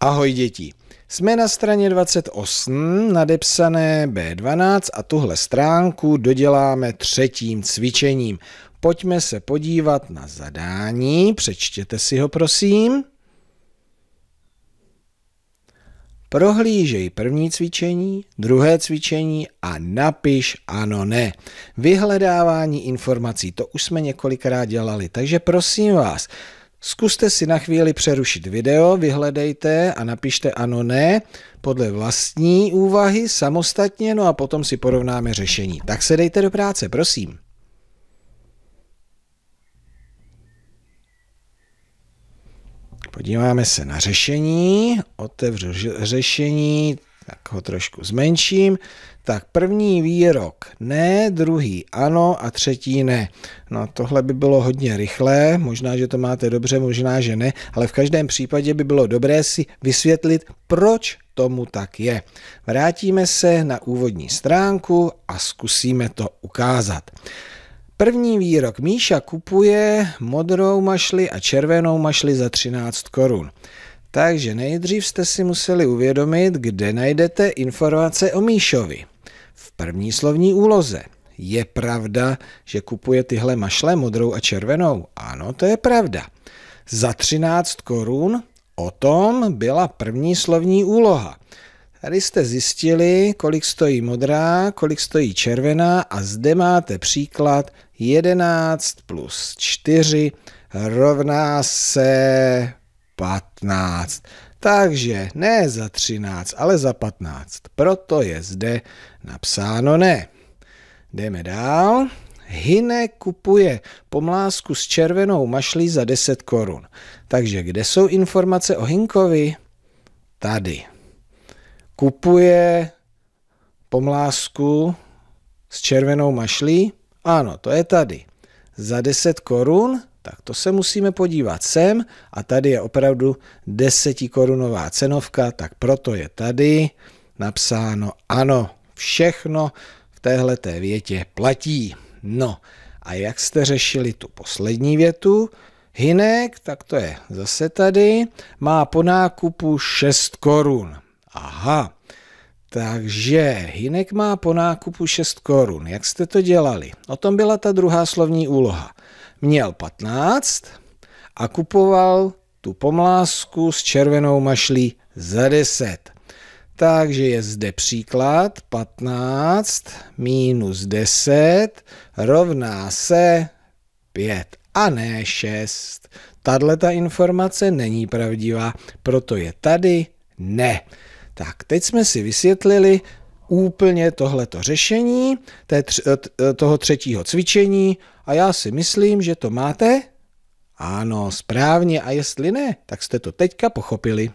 Ahoj děti. Jsme na straně 28, nadepsané B12 a tuhle stránku doděláme třetím cvičením. Pojďme se podívat na zadání, přečtěte si ho prosím. Prohlížej první cvičení, druhé cvičení a napiš ano ne. Vyhledávání informací, to už jsme několikrát dělali, takže prosím vás, Zkuste si na chvíli přerušit video, vyhledejte a napište ano ne podle vlastní úvahy samostatně, no a potom si porovnáme řešení. Tak se dejte do práce, prosím. Podíváme se na řešení, otevřu řešení, tak ho trošku zmenším. Tak první výrok ne, druhý ano a třetí ne. No tohle by bylo hodně rychlé, možná, že to máte dobře, možná, že ne, ale v každém případě by bylo dobré si vysvětlit, proč tomu tak je. Vrátíme se na úvodní stránku a zkusíme to ukázat. První výrok. Míša kupuje modrou mašli a červenou mašli za 13 korun. Takže nejdřív jste si museli uvědomit, kde najdete informace o Míšovi. V první slovní úloze. Je pravda, že kupuje tyhle mašle modrou a červenou? Ano, to je pravda. Za 13 korun o tom byla první slovní úloha. Tady jste zjistili, kolik stojí modrá, kolik stojí červená a zde máte příklad 11 plus 4 rovná se 15. Takže ne za 13, ale za 15. Proto je zde napsáno ne. Jdeme dál. Hine kupuje pomlásku s červenou mašlí za 10 korun. Takže kde jsou informace o Hinkovi? Tady. Kupuje pomlásku s červenou mašlí? Ano, to je tady. Za 10 korun tak to se musíme podívat sem a tady je opravdu desetikorunová cenovka, tak proto je tady napsáno ano, všechno v téhle té větě platí. No a jak jste řešili tu poslední větu? Hinek, tak to je zase tady, má po nákupu 6 korun. Aha, takže Hinek má po nákupu 6 korun. Jak jste to dělali? O tom byla ta druhá slovní úloha. Měl 15 a kupoval tu pomlásku s červenou mašlí za 10. Takže je zde příklad 15 minus 10 rovná se 5 a ne 6. Tadle ta informace není pravdivá, proto je tady ne. Tak, teď jsme si vysvětlili úplně tohleto řešení té, eh, eh, toho třetího cvičení a já si myslím, že to máte? Ano, správně a jestli ne, tak jste to teďka pochopili.